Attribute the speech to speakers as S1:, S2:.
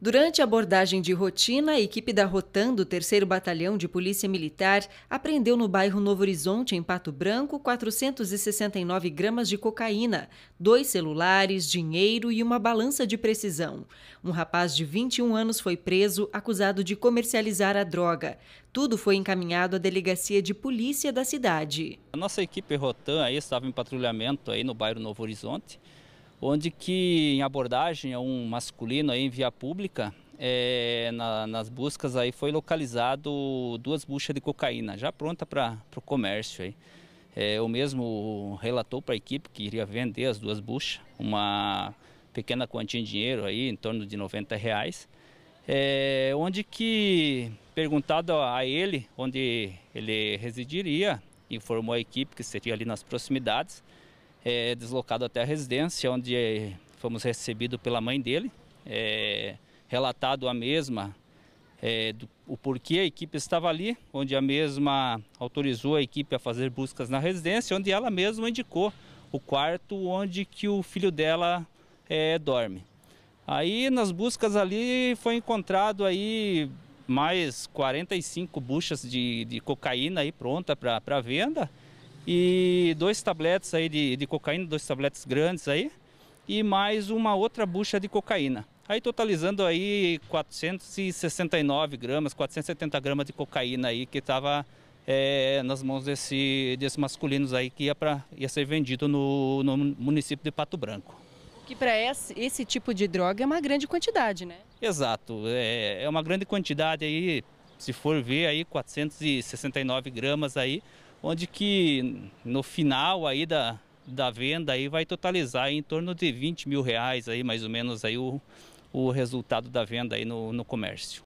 S1: Durante a abordagem de rotina, a equipe da Rotan do 3 Batalhão de Polícia Militar apreendeu no bairro Novo Horizonte, em Pato Branco, 469 gramas de cocaína, dois celulares, dinheiro e uma balança de precisão. Um rapaz de 21 anos foi preso, acusado de comercializar a droga. Tudo foi encaminhado à delegacia de polícia da cidade.
S2: A nossa equipe Rotan aí estava em patrulhamento aí no bairro Novo Horizonte onde que em abordagem a um masculino aí, em via pública, é, na, nas buscas aí foi localizado duas buchas de cocaína já pronta para o comércio aí. É, mesmo relatou para a equipe que iria vender as duas buchas, uma pequena quantia de dinheiro aí, em torno de 90 reais, é, onde que perguntado a ele onde ele residiria, informou a equipe que seria ali nas proximidades é, deslocado até a residência, onde é, fomos recebidos pela mãe dele, é, relatado a mesma é, do, o porquê a equipe estava ali, onde a mesma autorizou a equipe a fazer buscas na residência, onde ela mesma indicou o quarto onde que o filho dela é, dorme. Aí nas buscas ali foi encontrado aí mais 45 buchas de, de cocaína aí pronta para venda e dois tabletes aí de, de cocaína, dois tabletes grandes aí, e mais uma outra bucha de cocaína. Aí totalizando aí 469 gramas, 470 gramas de cocaína aí que estava é, nas mãos desse, desses masculinos aí que ia, pra, ia ser vendido no, no município de Pato Branco.
S1: Que para esse, esse, tipo de droga é uma grande quantidade, né?
S2: Exato, é, é uma grande quantidade aí se for ver aí 469 gramas aí, onde que no final aí da, da venda aí vai totalizar em torno de 20 mil reais aí mais ou menos aí o, o resultado da venda aí no, no comércio.